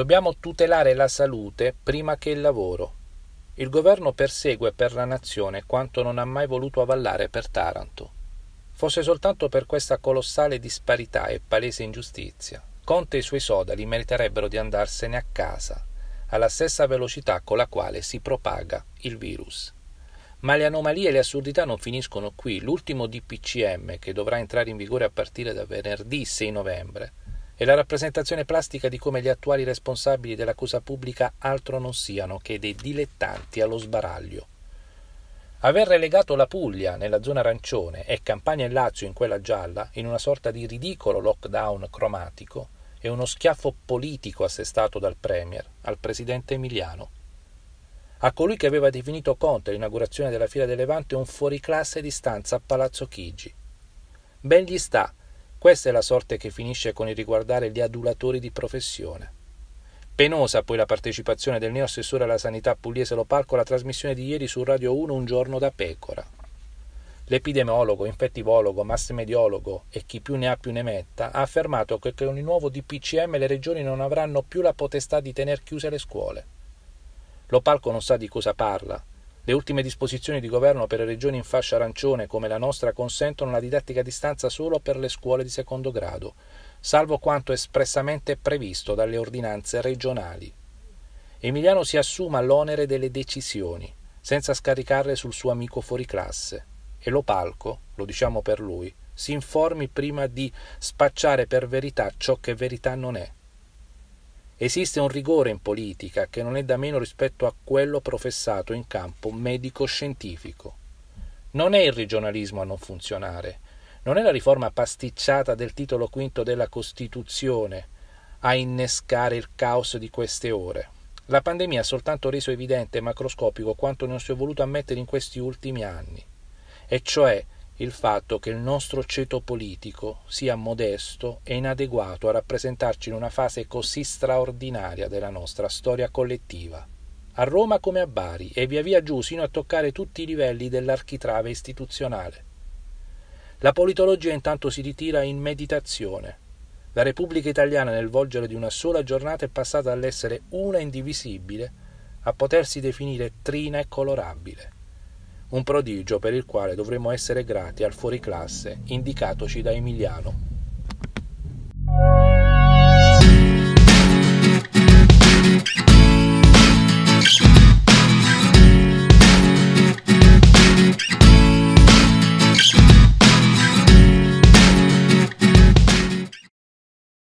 Dobbiamo tutelare la salute prima che il lavoro. Il governo persegue per la nazione quanto non ha mai voluto avallare per Taranto. Fosse soltanto per questa colossale disparità e palese ingiustizia, Conte e i suoi sodali meriterebbero di andarsene a casa, alla stessa velocità con la quale si propaga il virus. Ma le anomalie e le assurdità non finiscono qui. L'ultimo DPCM, che dovrà entrare in vigore a partire da venerdì 6 novembre, è la rappresentazione plastica di come gli attuali responsabili dell'accusa pubblica altro non siano che dei dilettanti allo sbaraglio. Aver relegato la Puglia nella zona arancione e Campania e Lazio in quella gialla, in una sorta di ridicolo lockdown cromatico, è uno schiaffo politico assestato dal Premier al presidente Emiliano. A colui che aveva definito Conte l'inaugurazione della fila del Levante un fuoriclasse di stanza a Palazzo Chigi. Ben gli sta questa è la sorte che finisce con il riguardare gli adulatori di professione. Penosa poi la partecipazione del neoassessore alla sanità pugliese Lopalco alla trasmissione di ieri su Radio 1 Un giorno da pecora. L'epidemiologo, infettivologo, massmediologo e chi più ne ha più ne metta ha affermato che con il nuovo DPCM le regioni non avranno più la potestà di tener chiuse le scuole. Lopalco non sa di cosa parla, le ultime disposizioni di governo per le regioni in fascia arancione come la nostra consentono la didattica a distanza solo per le scuole di secondo grado, salvo quanto espressamente previsto dalle ordinanze regionali. Emiliano si assuma l'onere delle decisioni, senza scaricarle sul suo amico fuori classe, e lo palco, lo diciamo per lui, si informi prima di spacciare per verità ciò che verità non è. Esiste un rigore in politica che non è da meno rispetto a quello professato in campo medico-scientifico. Non è il regionalismo a non funzionare, non è la riforma pasticciata del titolo quinto della Costituzione a innescare il caos di queste ore. La pandemia ha soltanto reso evidente e macroscopico quanto non si è voluto ammettere in questi ultimi anni, e cioè il fatto che il nostro ceto politico sia modesto e inadeguato a rappresentarci in una fase così straordinaria della nostra storia collettiva. A Roma come a Bari e via via giù sino a toccare tutti i livelli dell'architrave istituzionale. La politologia intanto si ritira in meditazione. La Repubblica italiana nel volgere di una sola giornata è passata dall'essere una indivisibile a potersi definire trina e colorabile un prodigio per il quale dovremmo essere grati al fuoriclasse indicatoci da Emiliano.